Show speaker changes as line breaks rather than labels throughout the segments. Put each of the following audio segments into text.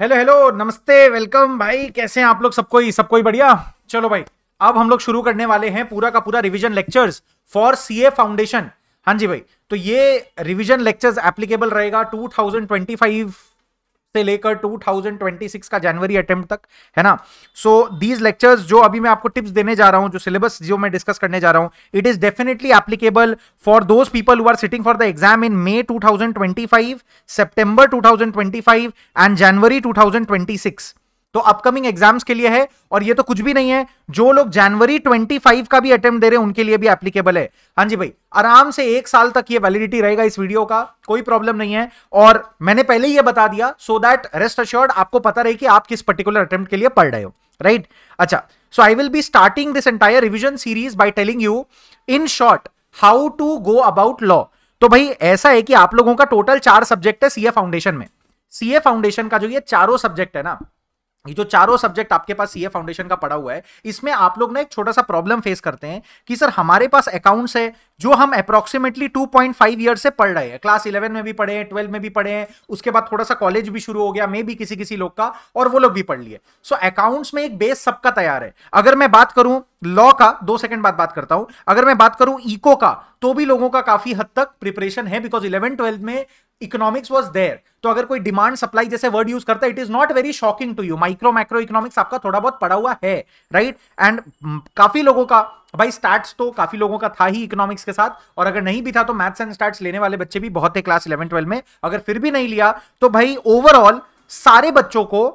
Hello hello नमस्ते welcome भाई कैसे हैं आप लोग सबको ही सबको ही बढ़िया चलो भाई अब हम लोग शुरू करने वाले हैं पूरा का पूरा revision lectures for CA foundation हाँ जी भाई तो ये रिवीजन लेक्चर्स एप्लीकेबल रहेगा 2025 से लेकर 2026 का जनवरी अटेम्प्ट तक है ना सो दीज लेक्चर्स जो अभी मैं आपको टिप्स देने जा रहा हूं जो सिलेबस जो मैं डिस्कस करने जा रहा हूं it is definitely applicable for those people who are sitting for the exam in May 2025 September 2025 and January 2026 तो अपकमिंग एग्जाम्स के लिए है और ये तो कुछ भी नहीं है जो लोग जनवरी 25 का भी अटेम्प्ट दे रहे हैं उनके लिए भी एप्लीकेबल है हाँ जी भाई आराम से एक साल तक ये वैलिडिटी रहेगा इस वीडियो का कोई प्रॉब्लम नहीं है और मैंने पहले ही ये बता दिया सो दैट रेस्ट अश्योर्ड आपको पता रहे कि आप किस पर्टिकुलर अटेम्प्ट के लिए पढ़ रहे हो राइट अच्छा so I will be starting this entire revision series by telling you in short how to go about law तो भाई ऐसा है कि आप लोगों का टोटल चार सब्जेक्ट है सीए फाउंडेशन में सीए फाउंडेशन का जो ये चारों सब्जेक्ट है ना ये जो चारों सब्जेक्ट आपके पास सीए फाउंडेशन का पड़ा हुआ है इसमें आप लोग ना एक छोटा सा प्रॉब्लम फेस करते हैं कि सर हमारे पास अकाउंट्स है जो हम अप्रोक्सीमेटली 2.5 पॉइंट ईयर से पढ़ रहे हैं क्लास 11 में भी पढ़े हैं 12 में भी पढ़े हैं उसके बाद थोड़ा सा कॉलेज भी शुरू हो गया मे भी किसी किसी लोग का और वो लोग भी पढ़ लिए सो अकाउंट्स में एक बेस सबका तैयार है अगर मैं बात करूं लॉ का दो सेकंड बाद बात करता हूं अगर मैं बात करूं इको का तो भी लोगों का काफी हद तक प्रिपरेशन है बिकॉज इलेवन ट्वेल्थ में इकोनॉमिक्स वॉज देयर तो अगर कोई डिमांड सप्लाई जैसे वर्ड यूज करता है it is not very shocking to you micro micro economics आपका थोड़ा बहुत पड़ा हुआ है राइट एंड mm, काफी लोगों का भाई स्टैट्स तो काफी लोगों का था ही इकोनॉमिक्स के साथ और अगर नहीं भी था तो मैथ्स एंड स्टैट्स लेने वाले बच्चे भी बहुत थे क्लास इलेवन ट्वेल्व में अगर फिर भी नहीं लिया तो भाई ओवरऑल सारे बच्चों को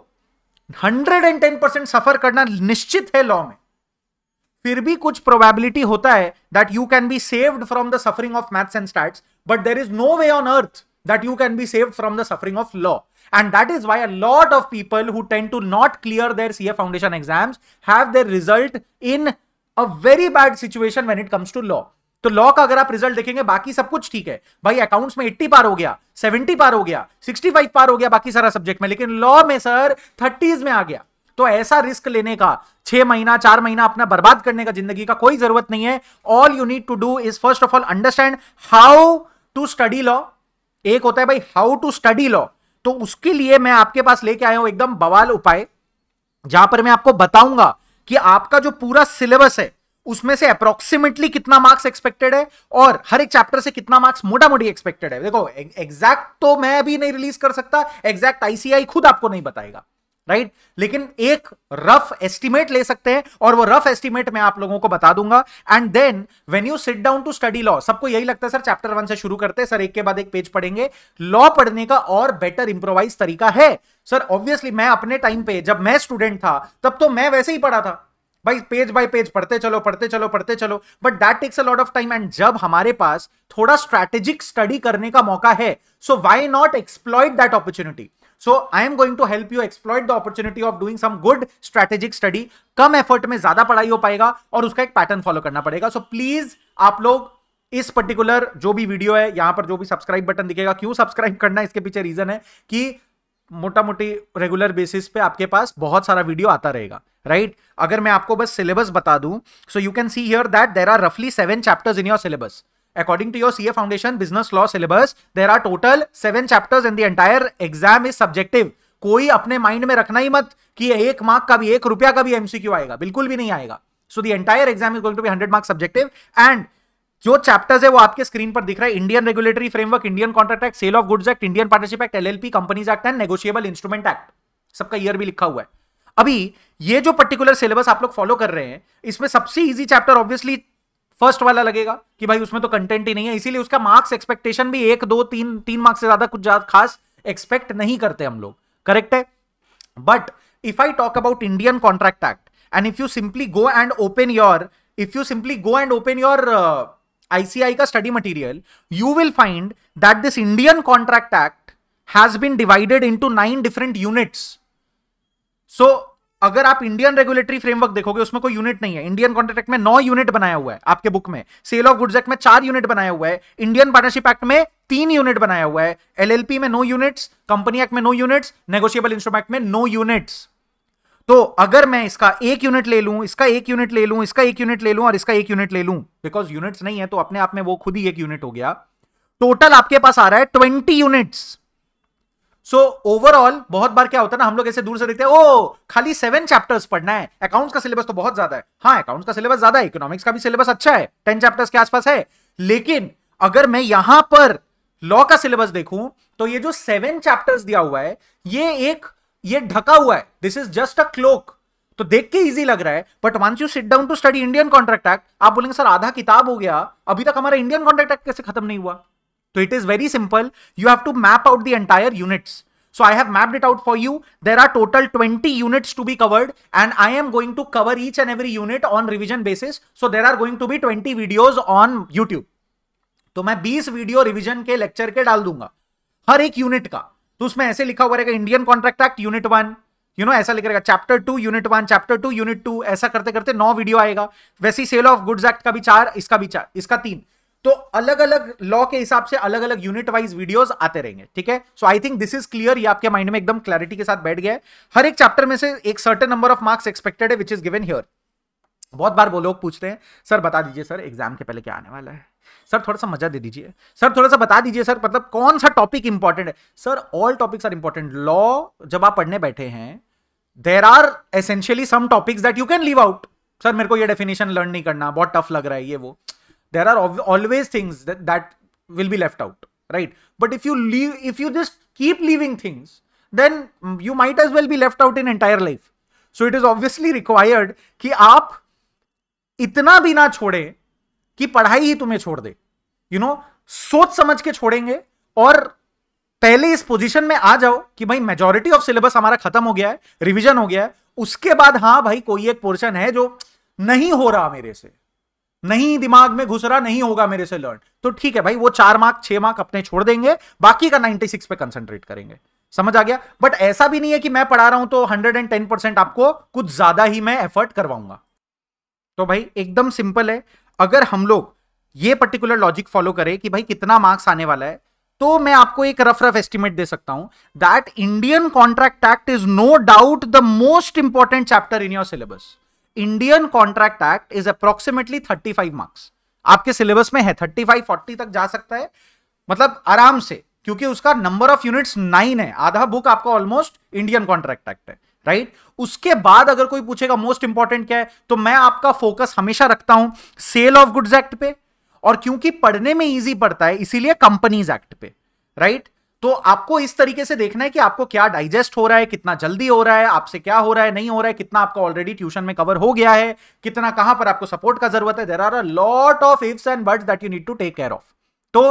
hundred and ten percent suffer करना निश्चित है लॉ में फिर भी कुछ प्रोबेबिलिटी होता है that you can be saved from the suffering of maths and stats but there is no way on earth that you can be saved from the suffering of law that is why a lot of people who tend to not clear their C A foundation exams have their result in a very bad situation when it comes to law तो law का अगर आप result देखेंगे बाकी सब कुछ ठीक है भाई अकाउंट्स में 80 पार हो गया 70 पार हो गया 65 पार हो गया बाकी सारा सब्जेक्ट में लेकिन लॉ में सर 30s में आ गया तो ऐसा रिस्क लेने का छह महीना चार महीना अपना बर्बाद करने का जिंदगी का कोई जरूरत नहीं है all you need to do is first of all understand how to study law एक होता है भाई हाउ टू स्टडी लॉ तो उसके लिए मैं आपके पास लेके आया हूं एकदम बवाल उपाय जहां पर मैं आपको बताऊंगा कि आपका जो पूरा सिलेबस है उसमें से अप्रोक्सीमेटली कितना मार्क्स एक्सपेक्टेड है और हर एक चैप्टर से कितना मार्क्स मोटा मोटी एक्सपेक्टेड है देखो एग्जैक्ट तो मैं भी नहीं रिलीज कर सकता एग्जैक्ट आईसीआई खुद आपको नहीं बताएगा राइट लेकिन एक रफ एस्टिमेट ले सकते हैं और वो रफ एस्टिमेट मैं आप लोगों को बता दूंगा and then when you sit down to study law सबको यही लगता है सर चैप्टर वन से शुरू करते हैं सर एक के बाद एक पेज पढ़ेंगे लॉ पढ़ने का और बेटर इंप्रोवाइज तरीका है सर ऑब्वियसली मैं अपने टाइम पे जब मैं स्टूडेंट था तब तो मैं वैसे ही पढ़ा था भाई पेज बाय पेज पढ़ते चलो पढ़ते चलो पढ़ते चलो but that takes a lot of time and जब हमारे पास थोड़ा स्ट्रैटेजिक स्टडी करने का मौका है so why not exploit that opportunity so I am going to help you exploit the opportunity of doing some good strategic study कम effort में ज्यादा पढ़ाई हो पाएगा और उसका एक पैटर्न फॉलो करना पड़ेगा सो so, प्लीज आप लोग इस पर्टिकुलर जो भी वीडियो है यहां पर जो भी सब्सक्राइब बटन दिखेगा क्यों सब्सक्राइब करना इसके पीछे रीजन है कि मोटा मोटी रेगुलर बेसिस पे आपके पास बहुत सारा वीडियो आता रहेगा राइट right? अगर मैं आपको बस सिलेबस बता दूं so you can see here that there are रफली seven chapters in your syllabus According to your CA Foundation Business Law syllabus, there are total seven chapters and the entire exam is subjective. कोई अपने mind में रखना ही मत कि एक mark का भी एक रुपया का भी एमसीक्यू आएगा बिल्कुल भी नहीं आएगा so the entire exam is going to be 100 marks subjective and जो चैप्टर्स है वो आपके स्क्रीन पर दिख रहा है Indian regulatory framework Indian contract act sale of goods act Indian partnership act LLP companies act and negotiable instrument act सबका year भी लिखा हुआ है अभी ये जो पर्टिकुलर सिलेबस आप लोग फॉलो कर रहे हैं इसमें सबसे इजी चैप्टर ऑब्वियसली फर्स्ट वाला लगेगा कि भाई उसमें तो कंटेंट ही नहीं है इसीलिए उसका मार्क्स एक्सपेक्टेशन भी एक दो तीन तीन मार्क्स से ज्यादा कुछ ज्यादा खास एक्सपेक्ट नहीं करते हम लोग करेक्ट है but if I talk about Indian contract act and if you simply go and open your if you simply go and open your ICAI का study material you will find that this Indian contract act has been divided into nine different units so अगर आप Indian regulatory framework देखोगे उसमें कोई unit नहीं है Indian contract में नौ unit बनाया हुआ है आपके बुक में सेल ऑफ गुड्स एक्ट में चार यूनिट बनाया हुआ है इंडियन पार्टनरशिप एक्ट में तीन यूनिट बनाया हुआ है एलएलपी में नो यूनिट्स कंपनी एक्ट में नो यूनिट्स नेगोशिएबल इंस्ट्रूमेंट में नो यूनिट्स तो अगर मैं इसका एक यूनिट ले लूं इसका एक यूनिट ले लूं इसका एक यूनिट ले लूं और इसका एक यूनिट ले लूं बिकॉज यूनिट्स नहीं है तो अपने आप में वो खुद ही एक यूनिट हो गया टोटल आपके पास आ रहा है twenty units so so, overall बहुत बार क्या होता है ना हम लोग ऐसे दूर से देखते हैं ओ खाली सेवन चैप्टर्स पढ़ना है अकाउंट्स का सिलेबस तो बहुत ज्यादा है हाँ अकाउंट्स का सिलेबस ज्यादा है इकोनॉमिक्स का भी सिलेबस अच्छा है टेन चैप्टर्स के आसपास है लेकिन अगर मैं यहां पर लॉ का सिलेबस देखूं तो ये जो सेवन चैप्टर्स दिया हुआ है ये एक ये ढका हुआ है this is just a cloak तो देख के इजी लग रहा है but once you sit down to study Indian contract act आप बोलेंगे सर आधा किताब हो गया अभी तक हमारा इंडियन कॉन्ट्रैक्ट एक्ट कैसे खत्म नहीं हुआ So it is very simple. You have to map out the entire units. So I have mapped it out for you. There are total 20 units to be covered and I am going to cover each and every unit on revision basis. So there are going to be 20 videos on YouTube. तो मैं 20 video revision के lecture के डाल दूंगा हर एक unit का तो उसमें ऐसे लिखा हुआ रहेगा Indian contract act unit one you know ऐसा लिख रहेगा chapter two unit one chapter two unit two ऐसा करते करते नौ वीडियो आएगा वैसे सेल ऑफ गुड्स एक्ट का भी चार इसका भी चार इसका तीन तो अलग अलग लॉ के हिसाब से अलग अलग यूनिट वाइज वीडियोस आते रहेंगे ठीक है so I think this is clear ये आपके माइंड में एकदम क्लैरिटी के साथ बैठ गया है हर एक चैप्टर में से एक certain number of marks expected है विच इज गिवन हियर बहुत बार वो लोग पूछते हैं सर बता दीजिए सर एग्जाम के पहले क्या आने वाला है सर थोड़ा सा मजा दे दीजिए सर थोड़ा सा बता दीजिए सर मतलब कौन सा टॉपिक इंपॉर्टेंट है sir all topics are important law जब आप पढ़ने बैठे हैं there are essentially some topics that you can leave out sir मेरे को ये डेफिनेशन लर्न नहीं करना बहुत टफ लग रहा है ये वो there are always things that, that will be left out right but if you leave if you just keep leaving things then you might as well be left out in entire life so it is obviously required ki aap itna bhi na छोड़े ki padhai hi tumhe chhod de you know, soch samajh ke chhodenge aur पहले इस position में आ जाओ कि भाई majority of syllabus हमारा खत्म हो गया है रिवीजन हो गया है उसके बाद हाँ भाई कोई एक पोर्शन है जो नहीं हो रहा मेरे से नहीं दिमाग में घुस रहा नहीं होगा मेरे से लर्न तो ठीक है भाई वो चार मार्क छह मार्क अपने छोड़ देंगे बाकी का नाइनटी सिक्स पे कंसंट्रेट करेंगे समझ आ गया बट ऐसा भी नहीं है कि मैं पढ़ा रहा हूं तो हंड्रेड एंड टेन परसेंट आपको कुछ ज्यादा ही मैं एफर्ट करवाऊंगा तो भाई एकदम सिंपल है अगर हम लोग ये पर्टिकुलर लॉजिक फॉलो करें कि भाई कितना मार्क्स आने वाला है तो मैं आपको एक रफ रफ एस्टिमेट दे सकता हूं that Indian contract act is no doubt the most important chapter in your syllabus Indian contract act is approximately five marks आपके सिलेबस में है फाइव फोर्टी तक जा सकता है मतलब आराम से क्योंकि उसका नंबर ऑफ यूनिट्स नाइन है आधा बुक आपका ऑलमोस्ट इंडियन कॉन्ट्रैक्ट एक्ट है राइट right? उसके बाद अगर कोई पूछेगा मोस्ट इंपॉर्टेंट क्या है तो मैं आपका फोकस हमेशा रखता हूं सेल ऑफ गुड्स एक्ट पे और क्योंकि पढ़ने में इजी पड़ता है इसीलिए कंपनीज एक्ट पे राइट right? तो आपको इस तरीके से देखना है कि आपको क्या डाइजेस्ट हो रहा है कितना जल्दी हो रहा है आपसे क्या हो रहा है नहीं हो रहा है कितना आपका ऑलरेडी ट्यूशन में कवर हो गया है कितना कहां पर आपको सपोर्ट का जरूरत है there are a lot of ifs and बर्ड that you need to take care of तो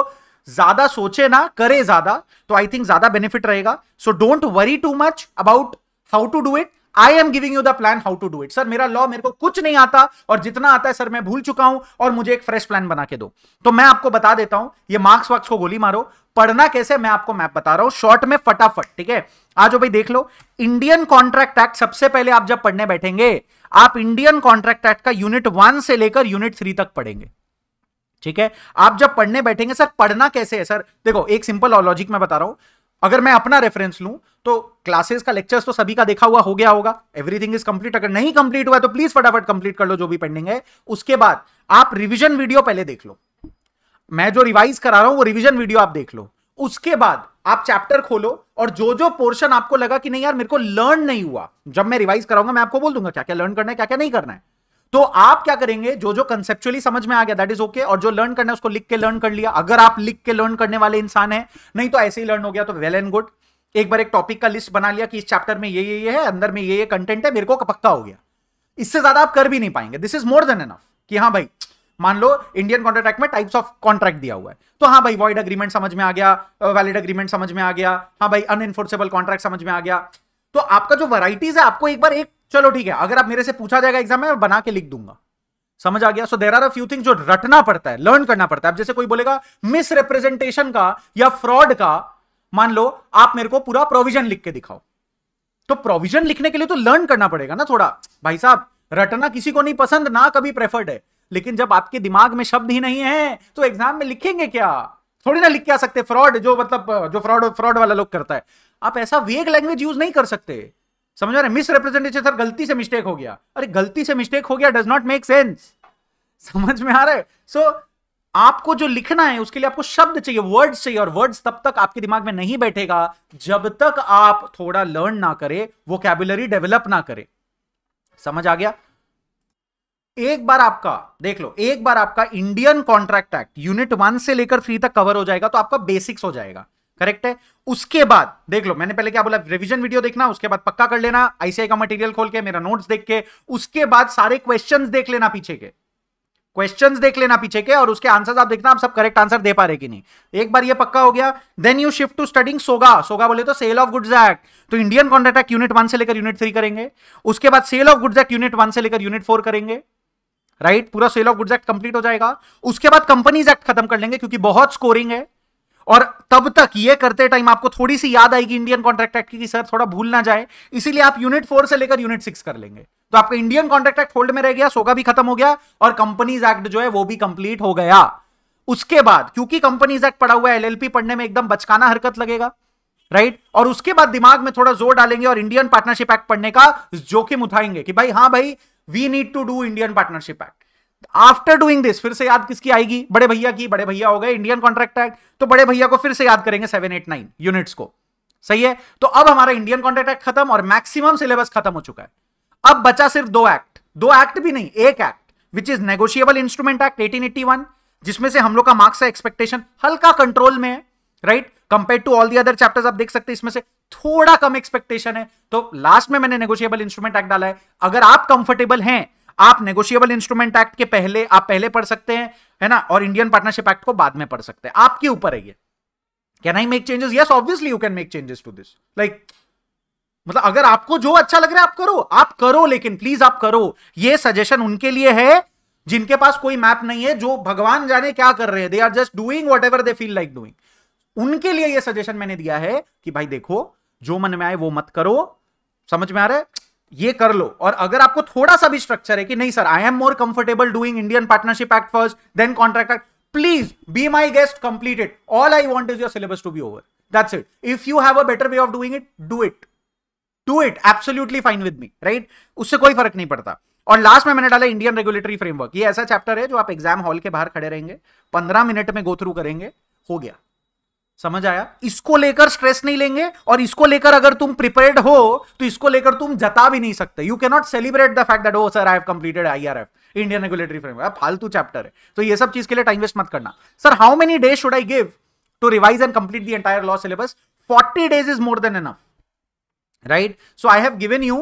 ज्यादा सोचे ना करे ज्यादा तो आई थिंक ज्यादा बेनिफिट रहेगा so don't worry too much about how to do it I am giving you the plan how to do it sir मेरा लॉ मेरे को कुछ नहीं आता और जितना आता है सर मैं भूल चुका हूं और मुझे एक फ्रेश प्लान बना के दो तो मैं आपको बता देता हूं ये मार्क्स वाक्स को गोली मारो पढ़ना कैसे मैं आपको मैप बता रहा हूं शॉर्ट में फटाफट ठीक है आज भाई देख लो इंडियन कॉन्ट्रैक्ट एक्ट सबसे पहले आप जब पढ़ने बैठेंगे आप इंडियन कॉन्ट्रैक्ट एक्ट का यूनिट वन से लेकर यूनिट थ्री तक पढ़ेंगे ठीक है आप जब पढ़ने बैठेंगे सर पढ़ना कैसे है सर देखो एक सिंपल लॉजिक मैं बता रहा हूं अगर मैं अपना रेफरेंस लूं तो क्लासेस का लेक्चर्स तो सभी का देखा हुआ हो गया होगा एवरीथिंग इज कंप्लीट अगर नहीं कंप्लीट हुआ तो प्लीज फटाफट कंप्लीट कर लो जो भी पेंडिंग है उसके बाद आप रिविजन वीडियो पहले देख लो मैं जो रिवाइज करा रहा हूं वो रिविजन वीडियो आप देख लो उसके बाद आप चैप्टर खोलो और जो जो पोर्शन आपको लगा कि नहीं यार मेरे को लर्न नहीं हुआ जब मैं रिवाइज कराऊंगा मैं आपको बोल दूंगा क्या क्या लर्न करना है क्या क्या नहीं करना है तो आप क्या करेंगे जो जो कंसेप्चुअली समझ में आ गया दैट इज ओके और जो लर्न करना है उसको लिख के लर्न कर लिया अगर आप लिख के लर्न करने वाले इंसान है नहीं तो ऐसे ही लर्न हो गया तो वेल एंड गुड एक बार एक टॉपिक का लिस्ट बना लिया कि इस चैप्टर में ये ये ये है अंदर में ये ये कंटेंट है मेरे को पक्का हो गया इससे ज्यादा आप कर भी नहीं पाएंगे this is more than enough कि हाँ भाई मान लो इंडियन कॉन्ट्रैक्ट एक्ट में टाइप्स ऑफ कॉन्ट्रैक्ट दिया हुआ है तो हाँ भाई वॉइड अग्रीमेंट समझ में आ गया वैलिड अग्रीमेंट समझ में आ गया हाँ भाई अनएनफोर्सेबल कॉन्ट्रैक्ट समझ में आ गया तो आपका जो वराइटीज है आपको एक बार एक चलो ठीक है अगर आप मेरे से पूछा जाएगा एग्जाम में मैं बना के लिख दूंगा समझ आ गया so there are a few things जो रटना पड़ता है लर्न करना पड़ता है अब जैसे कोई बोलेगा मिसरिप्रेजेंटेशन का या फ्रॉड का मान लो आप मेरे को पूरा प्रोविजन लिख के दिखाओ तो प्रोविजन लिखने के लिए तो लर्न करना पड़ेगा ना थोड़ा भाई साहब रटना किसी को नहीं पसंद ना कभी प्रेफर्ड है लेकिन जब आपके दिमाग में शब्द ही नहीं है तो एग्जाम में लिखेंगे क्या थोड़ी ना लिख के आ सकते फ्रॉड जो मतलब जो फ्रॉड फ्रॉड वाला लोग करता है आप ऐसा वेग लैंग्वेज यूज नहीं कर सकते समझ रहे मिस रिप्रेजेंटेशन सर गलती से मिस्टेक हो गया अरे गलती से मिस्टेक हो गया डज नॉट मेक सेंस समझ में आ रहा है सो so, आपको जो लिखना है उसके लिए आपको शब्द चाहिए वर्ड्स चाहिए और वर्ड्स तब तक आपके दिमाग में नहीं बैठेगा जब तक आप थोड़ा लर्न ना करें वो कैबुलरी डेवलप ना करें समझ आ गया एक बार आपका देख लो एक बार आपका Indian contract act unit one से लेकर थ्री तक कवर हो जाएगा तो आपका बेसिक्स हो जाएगा करेक्ट है उसके बाद देख लो मैंने पहले क्या बोला रिवीजन वीडियो देखना उसके बाद पक्का कर लेना आईसीआई का मटेरियल खोल के मेरा नोट्स देख के उसके बाद सारे क्वेश्चंस देख लेना पीछे के क्वेश्चंस देख लेना पीछे के और उसके आंसर्स आप देखना आप सब करेक्ट आंसर दे पा रहे कि नहीं एक बार ये पक्का हो गया then you shift to studying SOGA SOGA बोले तो सेल ऑफ गुड्स एक्ट तो Indian contract act unit one से लेकर यूनिट थ्री करेंगे उसके बाद sale of goods act unit one से लेकर यूनिट फोर करेंगे राइट पूरा sale of goods act complete हो जाएगा उसके बाद कंपनीज एक्ट खत्म कर लेंगे क्योंकि बहुत स्कोरिंग है और तब तक ये करते टाइम आपको थोड़ी सी याद आएगी इंडियन कॉन्ट्रैक्ट एक्ट की सर थोड़ा भूल ना जाए इसीलिए आप यूनिट फोर से लेकर यूनिट सिक्स कर लेंगे तो आपका इंडियन कॉन्ट्रैक्ट एक्ट होल्ड में रह गया सोगा भी खत्म हो गया और कंपनीज एक्ट जो है वो भी कंप्लीट हो गया उसके बाद क्योंकि कंपनीज एक्ट पड़ा हुआ है एलएलपी पढ़ने में एकदम बचकाना हरकत लगेगा राइट और उसके बाद दिमाग में थोड़ा जोर डालेंगे और इंडियन पार्टनरशिप एक्ट पढ़ने का जोखिम उठाएंगे कि भाई हाँ भाई we need to do Indian partnership act after doing this फिर से याद किसकी आएगी बड़े भैया की बड़े भैया हो गए इंडियन कॉन्ट्रैक्ट एक्ट तो बड़े भैया को फिर से याद करेंगे सेवन एट नाइन यूनिट्स को सही है तो अब हमारा इंडियन कॉन्ट्रैक्ट एक्ट खत्म और मैक्सिमम सिलेबस खत्म हो चुका है अब बचा सिर्फ दो एक्ट दो एक्ट भी नहीं एक act which is negotiable instrument act eighteen eighty one जिसमें से हम लोग का मार्क्स एक्सपेक्टेशन हल्का कंट्रोल में है right compare to all the other chapters आप देख सकते हैं इसमें से थोड़ा कम एक्सपेक्टेशन है तो लास्ट में मैंने नेगोशियबल इंस्ट्रूमेंट एक्ट डाला है अगर आप कंफर्टेबल हैं आप नेगोशिएबल इंस्ट्रूमेंट एक्ट के पहले आप पहले पढ़ सकते हैं है ना और इंडियन पार्टनरशिप एक्ट को बाद में पढ़ सकते हैं आपके ऊपर है ये can I make changes yes obviously you can make changes to this like मतलब अगर आपको जो अच्छा लग रहा है आप करो आप करो लेकिन प्लीज आप करो ये सजेशन उनके लिए है जिनके पास कोई मैप नहीं है जो भगवान जाने क्या कर रहे हैं they are just doing whatever they feel like doing उनके लिए ये सजेशन मैंने दिया है कि भाई देखो जो मन में आए वो मत करो समझ में आ रहा है ये कर लो और अगर आपको थोड़ा सा भी स्ट्रक्चर है कि नहीं sir I am more comfortable doing Indian partnership act first then contract act please be my guest completed all I want is your syllabus to be over that's it if you have a better way of doing it do it do it absolutely fine with me right उससे कोई फर्क नहीं पड़ता और last में मैंने डाला Indian regulatory framework ये ऐसा चैप्टर है जो आप एग्जाम हॉल के बाहर खड़े रहेंगे पंद्रह मिनट में गो थ्रू करेंगे हो गया समझ आया इसको लेकर स्ट्रेस नहीं लेंगे और इसको लेकर अगर तुम प्रिपेयर्ड हो तो इसको लेकर तुम जता भी नहीं सकते you cannot celebrate the fact that oh sir I have completed IRF Indian regulatory framework फालतू चैप्टर है तो ये सब चीज के लिए टाइम वेस्ट मत करना sir how many days should I give to revise and complete the entire law syllabus forty days is more than enough right so I have given you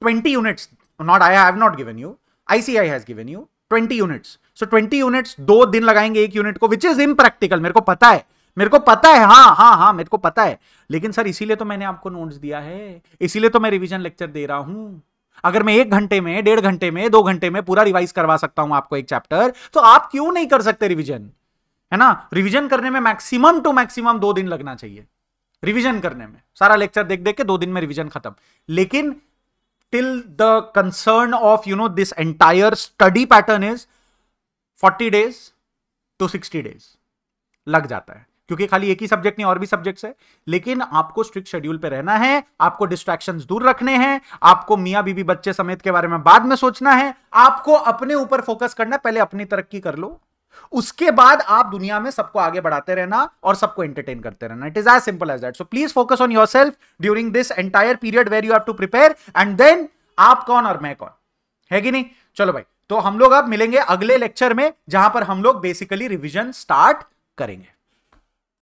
twenty units not I have not given you ICI has given you twenty units so twenty units दो दिन लगाएंगे एक unit को which is इम मेरे को पता है मेरे को पता है हाँ हाँ हाँ मेरे को पता है लेकिन सर इसीलिए तो मैंने आपको नोट्स दिया है इसीलिए तो मैं रिविजन लेक्चर दे रहा हूं अगर मैं एक घंटे में डेढ़ घंटे में दो घंटे में पूरा रिवाइज करवा सकता हूं आपको एक चैप्टर तो आप क्यों नहीं कर सकते रिविजन है ना रिविजन करने में मैक्सिमम टू मैक्सिमम दो दिन लगना चाहिए रिविजन करने में सारा लेक्चर देख देख के दो दिन में रिविजन खत्म लेकिन till the concern of you know this entire study pattern is forty days to sixty days लग जाता है क्योंकि खाली एक ही सब्जेक्ट नहीं और भी सब्जेक्ट्स है लेकिन आपको स्ट्रिक्ट शेड्यूल पे रहना है आपको डिस्ट्रैक्शन दूर रखने हैं आपको मियाँ बीबी बच्चे समेत के बारे में बाद में सोचना है आपको अपने ऊपर फोकस करना है पहले अपनी तरक्की कर लो उसके बाद आप दुनिया में सबको आगे बढ़ाते रहना और सबको एंटरटेन करते रहना it is as simple as that so please focus on yourself during this entire period where you have to prepare and then आप कौन और मैं कौन है कि नहीं चलो भाई तो हम लोग अब मिलेंगे अगले लेक्चर में जहां पर हम लोग बेसिकली रिविजन स्टार्ट करेंगे